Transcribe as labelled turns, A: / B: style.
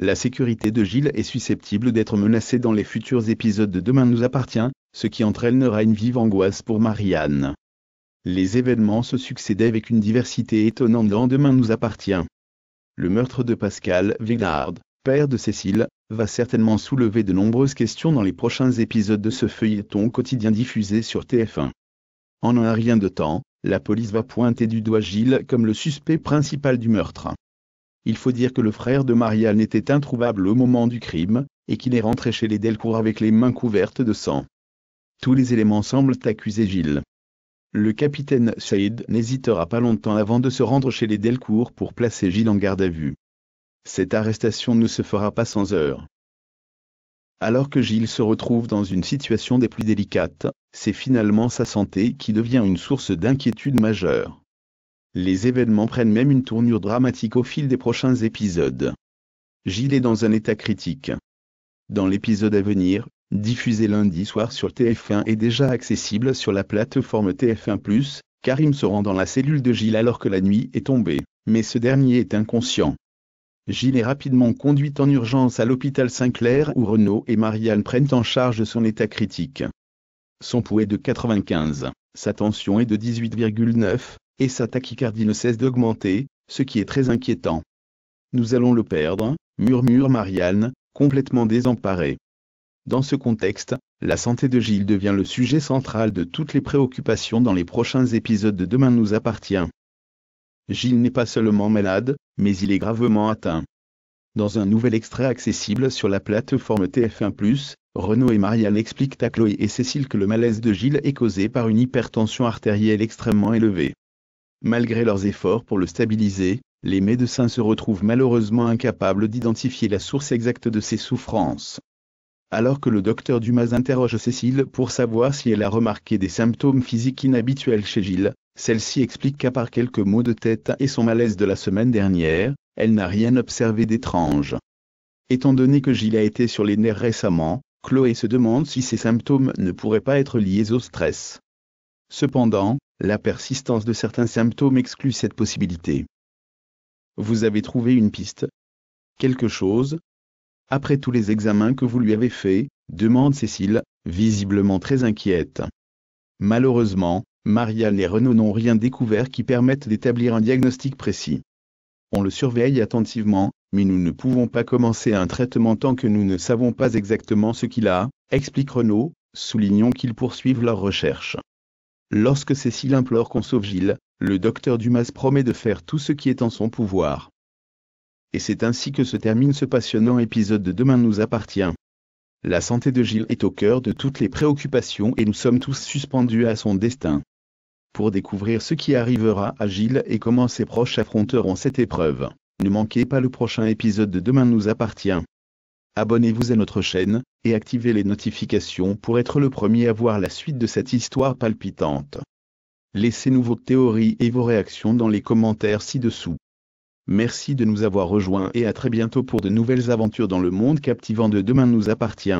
A: La sécurité de Gilles est susceptible d'être menacée dans les futurs épisodes de Demain nous appartient, ce qui entraînera une vive angoisse pour Marianne. Les événements se succédaient avec une diversité étonnante dans Demain nous appartient. Le meurtre de Pascal Villard, père de Cécile, va certainement soulever de nombreuses questions dans les prochains épisodes de ce feuilleton quotidien diffusé sur TF1. En un rien de temps, la police va pointer du doigt Gilles comme le suspect principal du meurtre. Il faut dire que le frère de Marianne était introuvable au moment du crime, et qu'il est rentré chez les Delcourt avec les mains couvertes de sang. Tous les éléments semblent accuser Gilles. Le capitaine Saïd n'hésitera pas longtemps avant de se rendre chez les Delcourt pour placer Gilles en garde à vue. Cette arrestation ne se fera pas sans heure. Alors que Gilles se retrouve dans une situation des plus délicates, c'est finalement sa santé qui devient une source d'inquiétude majeure. Les événements prennent même une tournure dramatique au fil des prochains épisodes. Gilles est dans un état critique. Dans l'épisode à venir, diffusé lundi soir sur TF1 et déjà accessible sur la plateforme TF1+, Karim se rend dans la cellule de Gilles alors que la nuit est tombée, mais ce dernier est inconscient. Gilles est rapidement conduit en urgence à l'hôpital Saint-Clair où Renaud et Marianne prennent en charge son état critique. Son pouls est de 95, sa tension est de 18,9, et sa tachycardie ne cesse d'augmenter, ce qui est très inquiétant. Nous allons le perdre, murmure Marianne, complètement désemparée. Dans ce contexte, la santé de Gilles devient le sujet central de toutes les préoccupations dans les prochains épisodes de Demain nous appartient. Gilles n'est pas seulement malade, mais il est gravement atteint. Dans un nouvel extrait accessible sur la plateforme TF1+, Renaud et Marianne expliquent à Chloé et Cécile que le malaise de Gilles est causé par une hypertension artérielle extrêmement élevée. Malgré leurs efforts pour le stabiliser, les médecins se retrouvent malheureusement incapables d'identifier la source exacte de ses souffrances. Alors que le docteur Dumas interroge Cécile pour savoir si elle a remarqué des symptômes physiques inhabituels chez Gilles, celle-ci explique qu'à part quelques maux de tête et son malaise de la semaine dernière, elle n'a rien observé d'étrange. Étant donné que Gilles a été sur les nerfs récemment, Chloé se demande si ces symptômes ne pourraient pas être liés au stress. Cependant, la persistance de certains symptômes exclut cette possibilité. Vous avez trouvé une piste Quelque chose Après tous les examens que vous lui avez faits, demande Cécile, visiblement très inquiète. Malheureusement, Marianne et Renaud n'ont rien découvert qui permette d'établir un diagnostic précis. On le surveille attentivement, mais nous ne pouvons pas commencer un traitement tant que nous ne savons pas exactement ce qu'il a, explique Renaud, soulignant qu'ils poursuivent leurs recherches. Lorsque Cécile implore qu'on sauve Gilles, le docteur Dumas promet de faire tout ce qui est en son pouvoir. Et c'est ainsi que se termine ce passionnant épisode de Demain nous appartient. La santé de Gilles est au cœur de toutes les préoccupations et nous sommes tous suspendus à son destin. Pour découvrir ce qui arrivera à Gilles et comment ses proches affronteront cette épreuve, ne manquez pas le prochain épisode de Demain nous appartient. Abonnez-vous à notre chaîne, et activez les notifications pour être le premier à voir la suite de cette histoire palpitante. Laissez-nous vos théories et vos réactions dans les commentaires ci-dessous. Merci de nous avoir rejoints et à très bientôt pour de nouvelles aventures dans le monde captivant de demain nous appartient.